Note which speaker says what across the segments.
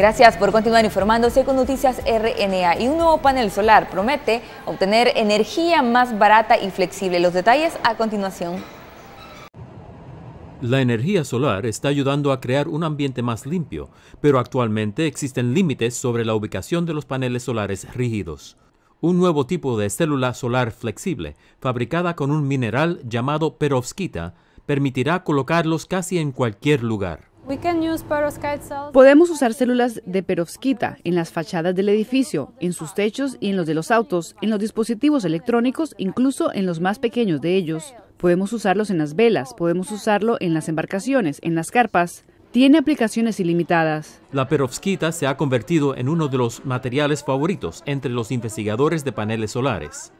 Speaker 1: Gracias por continuar informándose con Noticias RNA y un nuevo panel solar promete obtener energía más barata y flexible. Los detalles a continuación.
Speaker 2: La energía solar está ayudando a crear un ambiente más limpio, pero actualmente existen límites sobre la ubicación de los paneles solares rígidos. Un nuevo tipo de célula solar flexible, fabricada con un mineral llamado perovskita, permitirá colocarlos casi en cualquier lugar.
Speaker 3: Podemos usar células de perovskita en las fachadas del edificio, en sus techos y en los de los autos, en los dispositivos electrónicos, incluso en los más pequeños de ellos. Podemos usarlos en las velas, podemos usarlo en las embarcaciones, en las carpas tiene aplicaciones ilimitadas.
Speaker 2: La perovskita se ha convertido en uno de los materiales favoritos entre los investigadores de paneles solares.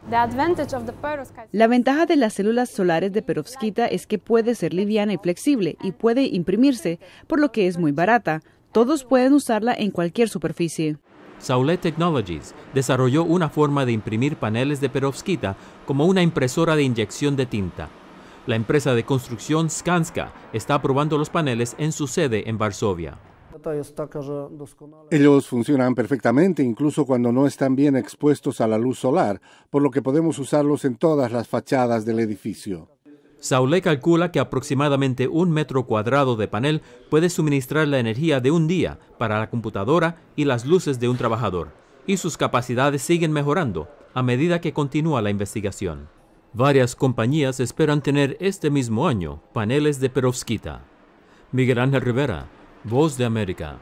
Speaker 3: La ventaja de las células solares de perovskita es que puede ser liviana y flexible y puede imprimirse, por lo que es muy barata. Todos pueden usarla en cualquier superficie.
Speaker 2: Saulet Technologies desarrolló una forma de imprimir paneles de perovskita como una impresora de inyección de tinta la empresa de construcción Skanska está probando los paneles en su sede en Varsovia. Ellos funcionan perfectamente incluso cuando no están bien expuestos a la luz solar, por lo que podemos usarlos en todas las fachadas del edificio. Saulé calcula que aproximadamente un metro cuadrado de panel puede suministrar la energía de un día para la computadora y las luces de un trabajador, y sus capacidades siguen mejorando a medida que continúa la investigación. Varias compañías esperan tener este mismo año paneles de perovskita. Miguel Ángel Rivera, Voz de América.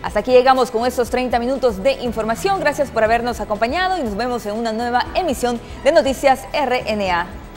Speaker 1: Hasta aquí llegamos con estos 30 minutos de información. Gracias por habernos acompañado y nos vemos en una nueva emisión de Noticias RNA.